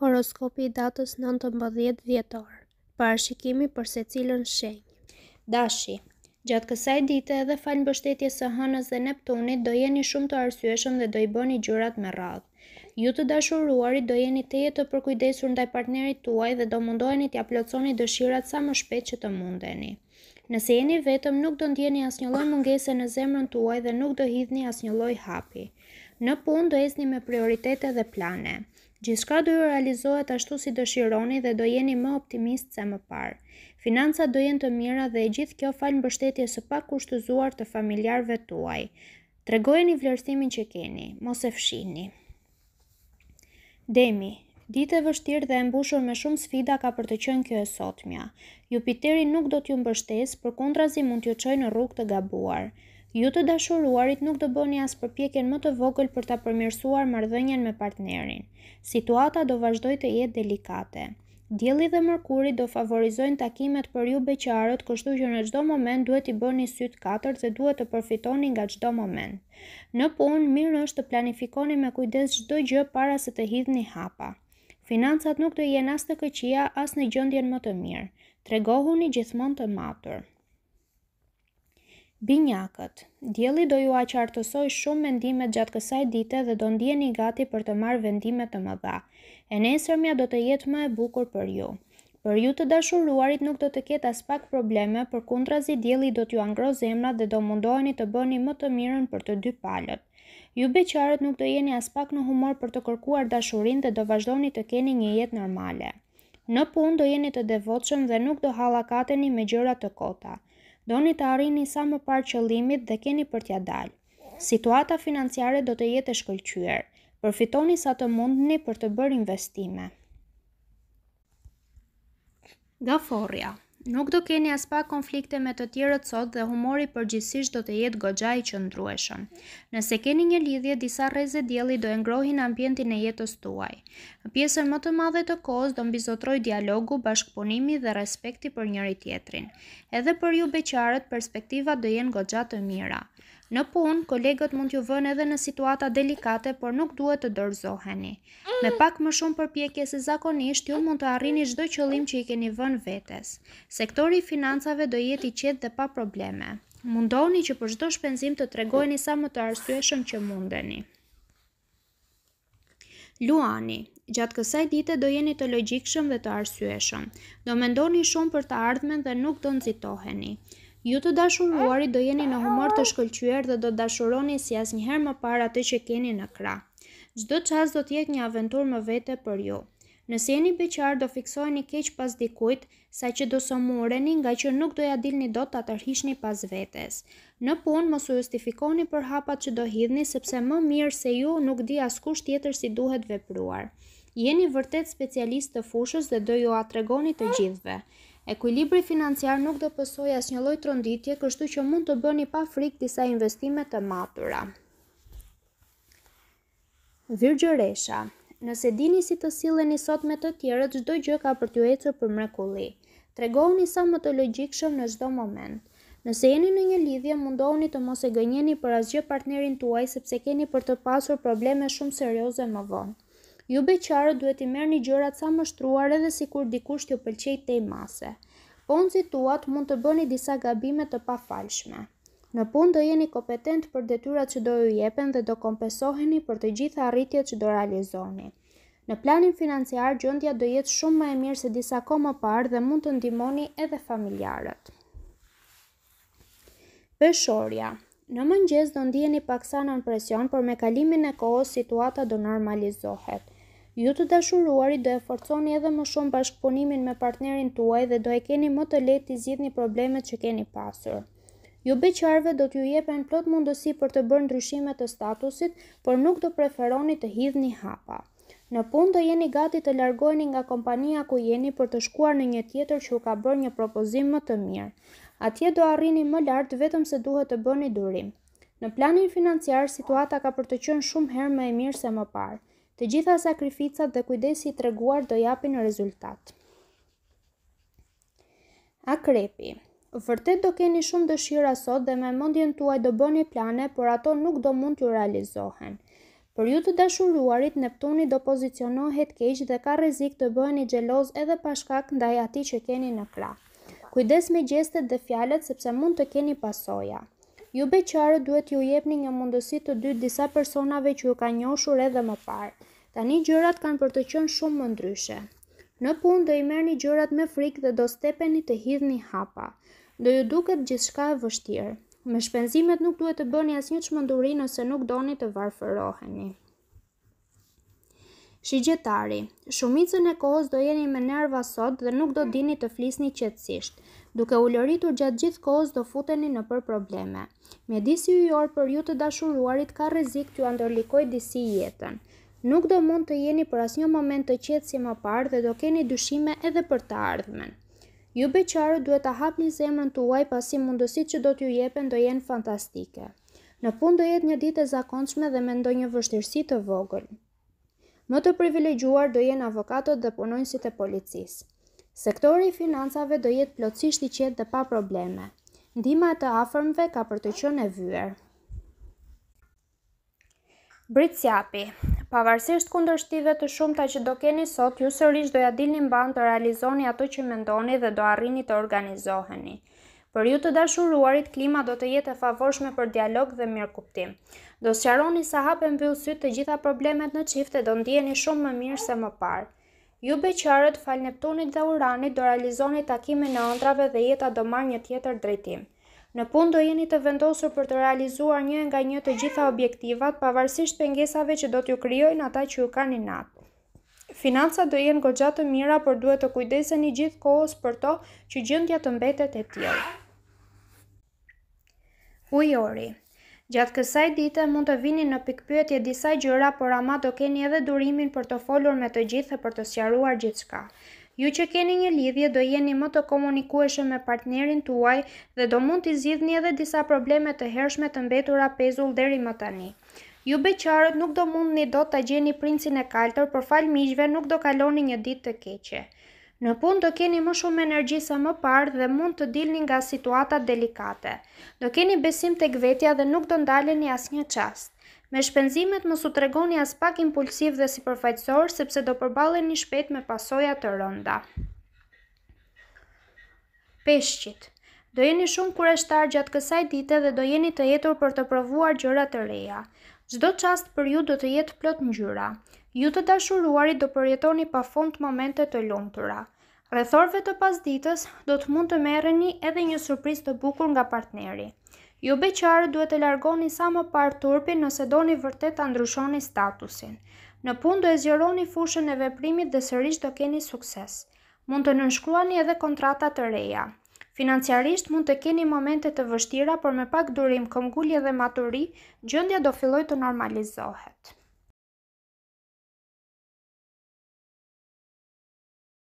Horoskopi i datës 19 dhjetor. Parashikimi për secilën shenjë. Dashi, gjatë kësaj dite edhe falë mbështetjes së Hënës dhe Neptunit do jeni shumë të arsyeshëm dhe do i bëni gjërat me radhë. Ju të dashuruarit do jeni të jetë të përkujdesur ndaj partnerit tuaj dhe do mundoheni t'ia plotësoni dëshirat sa më shpejt që të mundeni. Nëse jeni vetëm nuk do ndjeni asnjë lloj mungese në zemrën tuaj dhe nuk do hidhni asnjë lloj hapi. Në punë do ecni me prioritete dhe plane. Gjithka do ju realizohet ashtu si dëshironi dhe do jeni më optimist se më parë. Financat do jenë të mira dhe e gjithë kjo falë mbështetje së pak kushtëzuar të familjarve tuaj. Tregojeni vlerësimin që keni, mos e fshini. Demi, ditë e vështirë dhe e mbushur me shumë sfida ka për të qenë kjo e sotmja. Jupiteri nuk do t'ju mbështes, për kontrazi mund t'ju qoj në rrug të gabuar. Ju të dashuruarit nuk do bëni as përpjekjen më të vogël për ta përmirësuar marrëdhënien me partnerin. Situata do vazhdoj të jetë delikate. Dielli dhe Merkuri do favorizojnë takimet për ju beqarët, kështu që në çdo moment duhet i bëni sy të katër dhe duhet të përfitoni nga çdo moment. Në punë mirë është të planifikoni me kujdes çdo gjë para se të hidhni hapa. Financat nuk do jenë as të këqija, as në gjendjen më të mirë. Tregohuni gjithmonë të matur. Binjakët Djeli do ju aqartësoj shumë mendimet gjatë kësaj dite dhe do ndjeni gati për të marrë vendimet të më dha. E nesërmja do të jetë më e bukur për ju. Për ju të dashuruarit nuk do të ketë as pak probleme, për kundra zi djeli do t'ju angro zemra dhe do mundoheni të bëni më të mirën për të dy palët. Ju beqarët nuk do jeni as pak në humor për të kërkuar dashurin dhe do vazhdoni të keni një jetë normale. Në pun do jeni të devotshëm dhe nuk do halakateni me gjëra të kota do një të arrini sa më parë që limit dhe keni për tja dalë. Situata financiare do të jetë e shkëllqyër, përfitoni sa të mund një për të bërë investime. Gaforja Nuk do keni as pak konflikte me të tjerët sot dhe humori përgjithsisht do të jetë goxha i qëndrueshëm. Nëse keni një lidhje, disa reze dielli do e ngrohin ambientin e jetës tuaj. Pjesën më të madhe të kohës do mbizotrojë dialogu, bashkëpunimi dhe respekti për njëri-tjetrin. Edhe për ju beqarët perspektivat do jenë goxha të mira. Në punë, kolegët mund t'ju vënë edhe në situata delikate, por nuk duhet të dorëzoheni. Me pak më shumë përpjekje se zakonisht, ju mund të arrini çdo qëllim që i keni vënë vetes. Sektori i financave do jetë i qetë dhe pa probleme. Mundoni që për çdo shpenzim të tregojeni sa më të arsyeshëm që mundeni. Luani Gjatë kësaj dite do jeni të logjikshëm dhe të arsyeshëm. Do mendoni shumë për të ardhmen dhe nuk do nxitoheni. Ju të dashuruarit do jeni në humor të shkëlqyer dhe do dashuroni si as njëherë më parë atë që keni në kra. Gjdo qas do jetë një aventur më vete për ju. Nëse jeni beqar, do fiksojni keq pas dikujt, sa që do somureni nga që nuk do ja dilni do të atërhishni pas vetes. Në punë mos u justifikoni për hapat që do hidhni, sepse më mirë se ju nuk di askush tjetër si duhet vepruar. Jeni vërtet specialist të fushës dhe do ju atregoni të gjithve. Ekuilibri financiar nuk dhe pësoj as një loj tronditje, kështu që mund të bëni pa frik disa investimet të matura. Virgjëresha Nëse dini si të silën sot me të tjerët, gjdo gjë ka për të ecër për mrekulli. Tregohu sa më të shumë në gjdo moment. Nëse jeni në një lidhje, mundohuni të mos e gënjeni për asgjë partnerin tuaj sepse keni për të pasur probleme shumë serioze më vonë. Ju beqarë duhet i merë një gjërat sa më shtruar edhe si kur dikusht ju pëlqej te i mase. Po në situat mund të bëni disa gabime të pa falshme. Në pun do jeni kompetent për detyrat që do ju jepen dhe do kompensoheni për të gjitha arritjet që do realizoni. Në planin financiar, gjëndja do jetë shumë më e mirë se disa komë më parë dhe mund të ndimoni edhe familjarët. Peshorja Në mëngjes do ndjeni paksa në presion, por me kalimin e kohës situata do normalizohet. Ju jo të dashuruari do e forconi edhe më shumë bashkëpunimin me partnerin tuaj dhe do e keni më të lehtë të zgjidhni problemet që keni pasur. Ju jo beqarve do t'ju jepen plot mundësi për të bërë ndryshime të statusit, por nuk do preferoni të hidhni hapa. Në punë do jeni gati të largoheni nga kompania ku jeni për të shkuar në një tjetër që u ka bërë një propozim më të mirë. Atje do arrini më lart vetëm se duhet të bëni durim. Në planin financiar, situata ka për të qenë shumë herë më e mirë se më parë. Të gjitha sakrificat dhe kujdesi të reguar do japin rezultat. Akrepi Vërtet do keni shumë dëshira sot dhe me mëndjen tuaj do bëni plane, por ato nuk do mund t'ju realizohen. Për ju të dashuruarit, Neptuni do pozicionohet keq dhe ka rrezik të bëheni xheloz edhe pa shkak ndaj atij që keni në krah. Kujdes me gjestet dhe fjalët sepse mund të keni pasoja. Ju beqarët duhet ju jepni një mundësi të dytë disa personave që ju ka njoshur edhe më parë. Tani gjërat kanë për të qënë shumë më ndryshe. Në punë do i merë një gjërat me frikë dhe do stepeni të hidhni hapa. Do ju duket gjithë e vështirë. Me shpenzimet nuk duhet të bëni as një qmënduri nëse nuk doni të varfëroheni. Shigjetari, shumicën e kohës do jeni me nerva sot dhe nuk do dini të flisni qetsisht duke u lëritur gjatë gjithë kohës do futeni në për probleme. disi u jorë për ju të dashuruarit ka rezik të ju andërlikoj disi jetën. Nuk do mund të jeni për asnjë një moment të qetë si më parë dhe do keni dyshime edhe për të ardhmen. Ju beqarë duhet të hap një zemën të uaj pasi mundësit që do t'ju jepen do jenë fantastike. Në pun do jetë një ditë e zakonçme dhe me ndonjë vështirësi të vogël. Më të privilegjuar do jenë avokatët dhe punojnësit e policisë. Sektori i financave do jetë plotësisht i qetë dhe pa probleme. Ndima të afërmve ka për të qënë e vyër. Britsjapi Pavarësisht kundër shtive të shumëta që do keni sot, ju sërish do ja dilni në të realizoni ato që mendoni dhe do arrini të organizoheni. Për ju të dashuruarit, klima do të jetë e favorshme për dialog dhe mirë kuptim. Do sjaroni sa hapen bëllësyt të gjitha problemet në qifte do ndjeni shumë më mirë se më parë. Ju beqarët fal Neptunit dhe Uranit do realizoni takime në andrave dhe jeta do marrë një tjetër drejtim. Në pun do jeni të vendosur për të realizuar një nga një të gjitha objektivat, pavarësisht pengesave që do t'ju krijojnë ata që ju kanë natë. Financa do jenë gogja të mira, por duhet të kujdesen i gjithë kohës për to që gjëndja të mbetet e tjelë. Ujori Gjatë kësaj dite mund të vini në pikpyetje disa gjëra, por ama do keni edhe durimin për të folur me të gjithë dhe për të sqaruar gjithçka. Ju që keni një lidhje do jeni më të komunikueshëm me partnerin tuaj dhe do mund të zgjidhni edhe disa probleme të hershme të mbetura pezull deri më tani. Ju beqarët nuk do mundni dot ta gjeni princin e kaltër, por falë mishve nuk do kaloni një ditë të keqe. Në pun do keni më shumë energji sa më parë dhe mund të dilni nga situata delikate. Do keni besim tek vetja dhe nuk do ndaleni asnjë çast. Me shpenzimet mos u tregoni as pak impulsiv dhe sipërfaqësor sepse do përballeni shpejt me pasoja të rënda. Peshqit. Do jeni shumë kurajtar gjatë kësaj dite dhe do jeni të jetur për të provuar gjëra të reja. Çdo çast për ju do të jetë plot ngjyra ju të dashuruari do përjetoni pa fond momente të lumtura. Rrethorve të pasdites do të mund të merreni edhe një surprizë të bukur nga partneri. Ju beqarë duhet të largoni sa më parë turpin nëse doni vërtet të ndryshoni statusin. Në pun do e zjeroni fushën e veprimit dhe sërish do keni sukses. Mund të nënshkruani edhe kontratat të reja. Financiarisht mund të keni momente të vështira, por me pak durim, këmgullje dhe maturi, gjëndja do filloj të normalizohet.